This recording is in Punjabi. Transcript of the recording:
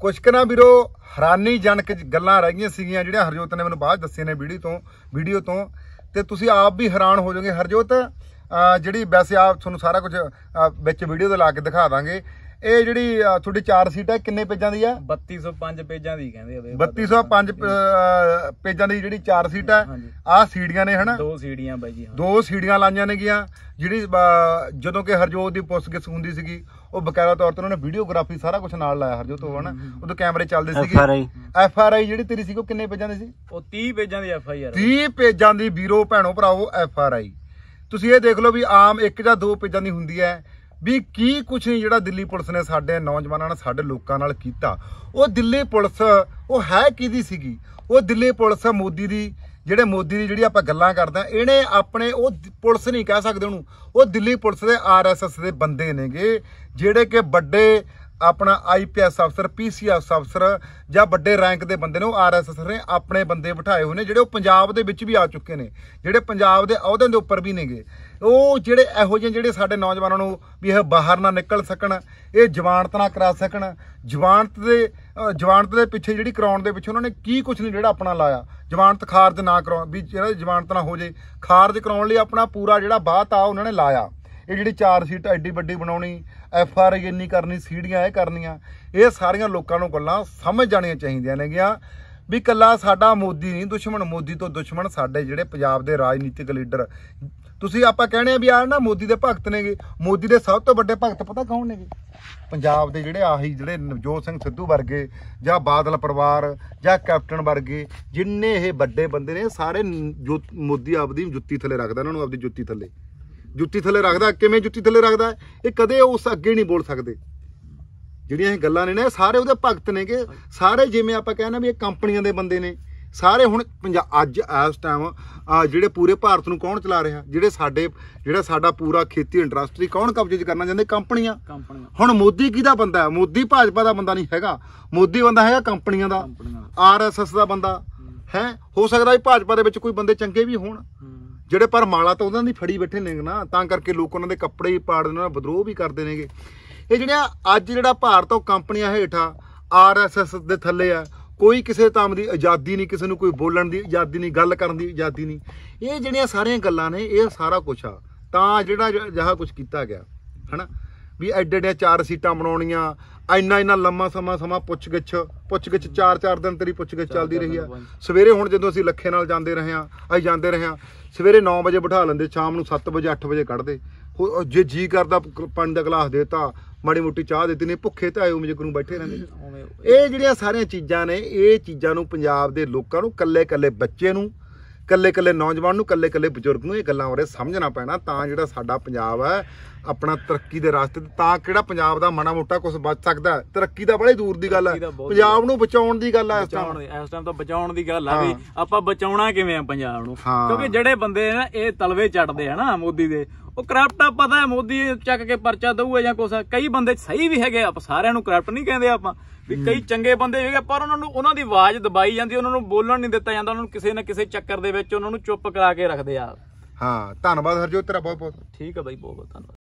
ਕੁਝ ਕਨਾ ਵੀਰੋ ਹੈਰਾਨੀਜਨਕ ਗੱਲਾਂ ਰਹਿ ਗਈਆਂ ਸੀਗੀਆਂ ਜਿਹੜੀਆਂ ਹਰਜੋਤ ਨੇ ਮੈਨੂੰ ਬਾਅਦ ਦੱਸੀਆਂ ਨੇ ਵੀਡੀਓ ਤੋਂ ਵੀਡੀਓ ਤੋਂ ਤੇ ਤੁਸੀਂ ਆਪ ਵੀ ਹੈਰਾਨ ਹੋ ਜਾਓਗੇ ਹਰਜੋਤ ਜਿਹੜੀ ਵੈਸੇ ਆਪ ਤੁਹਾਨੂੰ ਸਾਰਾ ਕੁਝ ਵਿੱਚ ਵੀਡੀਓ ਦੇ ਲਾ ਕੇ ਦਿਖਾ ਦਾਂਗੇ ਇਹ ਜਿਹੜੀ ਤੁਹਾਡੀ ਚਾਰ ਸੀਟ ਹੈ ਕਿੰਨੇ ਪੇਜਾਂ ਦੀ ਹੈ 3205 ਪੇਜਾਂ ਦੀ ਕਹਿੰਦੇ ਆ 3205 ਪੇਜਾਂ ਦੀ ਜਿਹੜੀ ਚਾਰ ਸੀਟ ਹੈ ਆ ਸੀੜੀਆਂ ਨੇ ਹਨਾ ਦੋ ਸੀੜੀਆਂ ਬਾਈ ਜੀ ਦੋ ਸੀੜੀਆਂ ਲਾਈਆਂ ਗਿਆ ਜਿਹੜੀ ਜਦੋਂ ਕਿ ਹਰਜੋਤ ਦੀ ਪੁੱਛਗਿੱਛ ਹੁੰਦੀ ਸੀਗੀ ਉਹ ਬਕਾਇਦਾ ਤੌਰ ਤੇ ਉਹਨਾਂ ਨੇ ਵੀਡੀਓਗ੍ਰਾਫੀ ਸਾਰਾ ਕੁਝ ਨਾਲ ਲਾਇਆ ਹਰਜੋਤ ਉਹ ਹਨਾ ਉਦੋਂ ਕੈਮਰੇ ਚੱਲਦੇ ਸੀਗੇ ਐਫ ਆਰ ਆਈ ਜਿਹੜੀ ਤੇਰੀ ਸੀ ਉਹ ਕਿੰਨੇ ਪੇਜਾਂ ਦੀ ਸੀ ਉਹ 30 ਪੇਜਾਂ ਦੀ ਐਫ ਆਈ ਆਰ 30 ਪੇਜਾਂ ਦੀ ਵੀਰੋ ਭੈਣੋ ਭਰਾਓ ਐਫ ਆਰ ਆਈ ਤੁਸੀਂ ਇਹ ਦੇਖ ਲਓ ਵੀ ਆਮ ਇੱਕ ਜਾਂ ਦੋ ਪੇਜਾਂ ਦੀ ਹੁੰਦੀ ਹੈ ਵੀ ਕੀ ਕੁਝ ਨਹੀਂ ਜਿਹੜਾ ਦਿੱਲੀ ਪੁਲਿਸ ਨੇ ਸਾਡੇ ਨੌਜਵਾਨਾਂ ਨਾਲ ਸਾਡੇ ਲੋਕਾਂ ਨਾਲ ਕੀਤਾ ਉਹ ਦਿੱਲੀ ਪੁਲਿਸ ਉਹ ਹੈ ਕਿਹਦੀ ਸੀਗੀ ਉਹ ਦਿੱਲੀ ਪੁਲਿਸ ਮੋਦੀ ਦੀ ਜਿਹੜੇ ਮੋਦੀ ਦੀ ਜਿਹੜੀ ਆਪਾਂ ਗੱਲਾਂ ਕਰਦੇ ਆ ਇਹਨੇ ਆਪਣੇ ਉਹ ਪੁਲਿਸ ਨਹੀਂ ਕਹਿ ਸਕਦੇ ਉਹਨੂੰ ਉਹ ਦਿੱਲੀ ਪੁਲਿਸ ਦੇ ਆਰਐਸਐਸ ਦੇ ਬੰਦੇ ਨੇਗੇ ਜਿਹੜੇ ਕਿ ਵੱਡੇ ਆਪਣਾ ਆਈਪੀਐਸ ਅਫਸਰ ਪੀਸੀਐਸ ਅਫਸਰ ਜਾਂ ਵੱਡੇ ਰੈਂਕ ਦੇ ਬੰਦੇ ਨੇ ਉਹ ਆਰਐਸਐਸ ਨੇ ਆਪਣੇ ਬੰਦੇ ਬਿਠਾਏ ਹੋਏ ਨੇ ਜਿਹੜੇ ਉਹ ਪੰਜਾਬ ਦੇ ਵਿੱਚ ਵੀ ਆ ਚੁੱਕੇ ਨੇ ਜਿਹੜੇ ਪੰਜਾਬ ਦੇ ਅਹੁਦਿਆਂ ਦੇ ਉੱਪਰ ਵੀ ਨੇਗੇ ਉਹ ਜਿਹੜੇ ਇਹੋ ਜਿਹੇ ਜਿਹੜੇ ਸਾਡੇ ਨੌਜਵਾਨਾਂ ਨੂੰ ਵੀ ਇਹ ਬਾਹਰ ਨਾ ਨਿਕਲ ਸਕਣ ਇਹ ਜਵਾਨਤ ਨਾ ਕਰਾ ਸਕਣ ਜਵਾਨਤ ਦੇ ਜਵਾਨਤ ਦੇ ਪਿੱਛੇ ਜਿਹੜੀ ਕਰਾਉਣ ਦੇ ਪਿੱਛੇ ਉਹਨਾਂ ਨੇ ਕੀ ਕੁਝ ਨਹੀਂ ਜਿਹੜਾ ਆਪਣਾ ਲਾਇਆ ਜਵਾਨਤ ਖਾਰਜ ਨਾ ਕਰਾਉਣ ਵੀ ਜਿਹੜਾ ਜਵਾਨਤ ਨਾ ਹੋ ਜੇ ਖਾਰਜ ਕਰਾਉਣ ਲਈ ਆਪਣਾ ਪੂਰਾ ਜਿਹੜਾ ਬਾਤ ਆ ਉਹਨਾਂ ਨੇ ਲਾਇਆ ਇਹ ਜਿਹੜੀ ਚਾਰ ਸੀਟ ਐਡੀ ਵੱਡੀ ਬਣਾਉਣੀ ਐਫ ਆਰ ਆਈ ਇੰਨੀ ਕਰਨੀ ਸੀੜੀਆਂ ਇਹ ਕਰਨੀਆਂ ਇਹ ਸਾਰੀਆਂ ਲੋਕਾਂ ਨੂੰ ਗੱਲਾਂ ਸਮਝ ਜਾਣੀਆਂ ਚਾਹੀਦੀਆਂ ਨੇਗੀਆਂ ਵੀ ਕੱਲਾ ਸਾਡਾ ਮੋਦੀ ਨਹੀਂ ਦੁਸ਼ਮਣ ਮੋਦੀ ਤੋਂ ਦੁਸ਼ਮਣ ਸਾਡੇ ਜਿਹੜੇ ਪੰਜਾਬ ਦੇ ਰਾਜਨੀਤਿਕ ਲੀਡਰ ਤੁਸੀਂ ਆਪਾਂ ਕਹਿੰਦੇ ਆ ਵੀ ਆ ਨਾ ਮੋਦੀ ਦੇ ਭਗਤ ਨੇਗੇ ਮੋਦੀ ਦੇ ਸਭ ਤੋਂ ਵੱਡੇ ਭਗਤ ਪਤਾ ਕੌਣ ਨੇਗੇ ਪੰਜਾਬ ਦੇ ਜਿਹੜੇ ਆਹੀ ਜਿਹੜੇ ਨਵਜੋਤ ਸਿੰਘ ਸਿੱਧੂ ਵਰਗੇ ਜਾਂ ਬਾਦਲ ਪਰਿਵਾਰ ਜਾਂ ਕੈਪਟਨ ਵਰਗੇ ਜਿੰਨੇ ਇਹ ਵੱਡੇ ਬੰਦੇ ਨੇ ਸਾਰੇ ਮੋਦੀ ਆਪਦੀ ਜੁੱਤੀ ਥੱਲੇ ਰੱਖਦਾ ਉਹਨਾਂ ਨੂੰ ਆਪਦੀ ਜੁੱਤੀ ਥੱਲੇ ਜੁੱਤੀ ਥੱਲੇ ਰੱਖਦਾ ਕਿਵੇਂ ਜੁੱਤੀ ਥੱਲੇ ਰੱਖਦਾ ਇਹ ਕਦੇ ਉਸ ਅੱਗੇ ਨਹੀਂ ਬੋਲ ਸਕਦੇ ਜਿਹੜੀਆਂ ਇਹ ਗੱਲਾਂ ਨੇ ਨਾ ਸਾਰੇ ਉਹਦੇ ਭਗਤ ਨੇ ਕਿ ਸਾਰੇ ਜਿਵੇਂ ਆਪਾਂ ਕਹਿੰਦੇ ਵੀ ਇਹ ਕੰਪਨੀਆਂ ਦੇ ਬੰਦੇ ਨੇ ਸਾਰੇ ਹੁਣ ਅੱਜ ਇਸ ਟਾਈਮ ਜਿਹੜੇ ਪੂਰੇ ਭਾਰਤ ਨੂੰ ਕੌਣ ਚਲਾ ਰਿਹਾ ਜਿਹੜੇ ਸਾਡੇ ਜਿਹੜਾ ਸਾਡਾ ਪੂਰਾ ਖੇਤੀ ਇੰਡਸਟਰੀ ਕੌਣ ਕਬਜ਼ੇ 'ਚ ਕਰਨਾ ਚਾਹੁੰਦੇ ਕੰਪਨੀਆਂ ਹੁਣ ਮੋਦੀ ਕਿਹਦਾ ਬੰਦਾ ਹੈ ਮੋਦੀ ਭਾਜਪਾ ਦਾ ਬੰਦਾ ਨਹੀਂ ਹੈਗਾ ਮੋਦੀ ਬੰਦਾ ਹੈਗਾ ਕੰਪਨੀਆਂ ਦਾ ਆਰਐਸਐਸ ਦਾ ਬੰਦਾ ਹੈ ਹੋ ਸਕਦਾ ਹੈ ਭਾਜਪਾ ਦੇ ਵਿੱਚ ਕੋਈ ਬੰਦੇ ਚੰਗੇ ਵੀ ਹੋਣ ਜਿਹੜੇ ਪਰ ਮਾਲਾ ਤਾਂ ਉਹਨਾਂ ਦੀ ਫੜੀ ਬੈਠੇ ਨੇ ਨਾ ਤਾਂ ਕਰਕੇ ਲੋਕ ਉਹਨਾਂ ਦੇ ਕੱਪੜੇ ਹੀ ਪਾੜ ਦਿੰਦੇ ਨੇ ਵਿਦਰੋਹ ਵੀ ਕਰਦੇ ਨੇਗੇ ਇਹ ਜਿਹੜਾ ਅੱਜ ਜਿਹੜਾ ਭਾਰਤ ਉਹ ਕੰਪਨੀਆਂ ਹੇਠਾ ਆਰਐਸਐਸ ਦੇ ਥੱਲੇ ਆ ਕੋਈ ਕਿਸੇ ਤਾਮ ਦੀ ਆਜ਼ਾਦੀ ਨਹੀਂ ਕਿਸੇ ਨੂੰ ਕੋਈ ਬੋਲਣ ਦੀ ਆਜ਼ਾਦੀ ਨਹੀਂ ਗੱਲ ਕਰਨ ਦੀ ਆਜ਼ਾਦੀ ਨਹੀਂ ਇਹ ਜਿਹੜੀਆਂ ਸਾਰੀਆਂ ਗੱਲਾਂ ਨੇ ਇਹ ਸਾਰਾ ਕੁਝ ਆ ਤਾਂ ਜਿਹੜਾ ਜਹਾ ਕੁਝ ਕੀਤਾ ਗਿਆ ਹਨਾ ਵੀ ਐਡੇ ਐਡੇ ਚਾਰ ਸੀਟਾਂ ਬਣਾਉਣੀਆਂ ਇੰਨਾ ਇੰਨਾ ਲੰਮਾ ਸਮਾਂ ਸਮਾਂ ਪੁੱਛਗਿੱਛ ਪੁੱਛਗਿੱਛ ਚਾਰ ਚਾਰ ਦਿਨ ਤੇਰੀ ਪੁੱਛਗਿੱਛ ਚੱਲਦੀ ਰਹੀ ਆ ਸਵੇਰੇ ਹੁਣ ਜਦੋਂ ਅਸੀਂ ਲੱਖੇ ਨਾਲ ਜਾਂਦੇ ਰਹੇ ਆ ਅਸੀਂ ਜਾਂਦੇ ਰਹੇ ਆ ਸਵੇਰੇ 9 ਵਜੇ ਬਿਠਾ ਲੈਂਦੇ ਸ਼ਾਮ ਨੂੰ 7 ਵਜੇ 8 ਵਜੇ ਕੱਢਦੇ ਜੇ ਜੀ ਕਰਦਾ ਪਾਣੀ ਦਾ ਗਲਾਸ ਦੇਤਾ ਮਾੜੀ ਮੋਟੀ ਚਾਹ ਦਿੱਤੀ ਨੇ ਭੁੱਖੇ ਤੇ ਆਇਓ ਮਜਕਰੂ ਬੈਠੇ ਰਹਿੰਦੇ ਇਹ ਜਿਹੜੀਆਂ ਸਾਰੀਆਂ ਚੀਜ਼ਾਂ ਨੇ ਇਹ ਚੀਜ਼ਾਂ ਨੂੰ ਪੰਜਾਬ ਦੇ ਲੋਕਾਂ ਨੂੰ ਕੱਲੇ ਕੱਲੇ ਬੱਚੇ ਨੂੰ ਕੱਲੇ ਕੱਲੇ ਨੌਜਵਾਨ ਨੂੰ ਕੱਲੇ ਕੱਲੇ ਬਜ਼ੁਰਗ ਨੂੰ ਇਹ ਗੱਲਾਂ ਬਾਰੇ ਸਮਝਣਾ ਪੈਣਾ ਤਾਂ ਜਿਹੜਾ ਸਾਡਾ ਪੰਜਾਬ ਹੈ ਆਪਣਾ ਤਰੱਕੀ ਦੇ ਰਸਤੇ ਤੇ ਤਾਂ ਕਿਹੜਾ ਪੰਜਾਬ ਦਾ ਮਣਾ ਮੋਟਾ ਕੁਝ ਬਚ ਸਕਦਾ ਤਰੱਕੀ ਦਾ ਬੜੀ ਦੂਰ ਦੀ ਗੱਲ ਹੈ ਪੰਜਾਬ ਨੂੰ ਬਚਾਉਣ ਦੀ ਗੱਲ ਹੈ ਇਸ ਟਾਈਮ ਇਸ ਟਾਈਮ ਤਾਂ ਬਚਾਉਣ ਦੀ ਗੱਲ ਆ ਵੀ ਆਪਾਂ ਬਚਾਉਣਾ ਕਿਵੇਂ ਆ ਪੰਜਾਬ ਨੂੰ ਕਿਉਂਕਿ ਜਿਹੜੇ ਬੰਦੇ ਨੇ ਇਹ ਤਲਵੇ ਚੜਦੇ ਆ ਨਾ ਮੋਦੀ ਦੇ ਉਹ ਕਰਪਟ ਆ ਪਤਾ ਹੈ ਮੋਦੀ ਚੱਕ ਕੇ ਪਰਚਾ ਦਊਗਾ ਜਾਂ ਕੁਛ ਕਈ ਬੰਦੇ ਸਹੀ ਵੀ ਹੈਗੇ ਆਪਾਂ ਸਾਰਿਆਂ ਨੂੰ ਕਰਪਟ ਨਹੀਂ ਕਹਿੰਦੇ ਆਪਾਂ ਵੀ ਕਈ ਚੰਗੇ ਬੰਦੇ ਹੈਗੇ ਪਰ ਉਹਨਾਂ ਨੂੰ ਉਹਨਾਂ ਦੀ ਆਵਾਜ਼ ਦਬਾਈ ਜਾਂਦੀ ਉਹਨਾਂ ਨੂੰ ਬੋਲਣ ਨਹੀਂ ਦਿੱਤਾ ਜਾਂਦਾ ਉਹਨਾਂ ਨੂੰ ਕਿਸੇ ਨਾ ਕਿਸੇ ਚੱਕਰ ਦੇ ਵਿੱਚ ਉਹਨਾਂ ਨੂੰ ਚੁੱਪ ਕਰਾ ਕੇ ਰੱਖਦੇ ਆ ਹਾਂ ਧੰਨਵਾਦ ਹਰਜੋਤ ਤੇਰਾ ਬਹੁਤ ਬਹੁਤ ਠੀਕ ਹੈ ਬਾਈ ਬਹੁਤ ਬਹੁਤ ਧੰਨਵਾਦ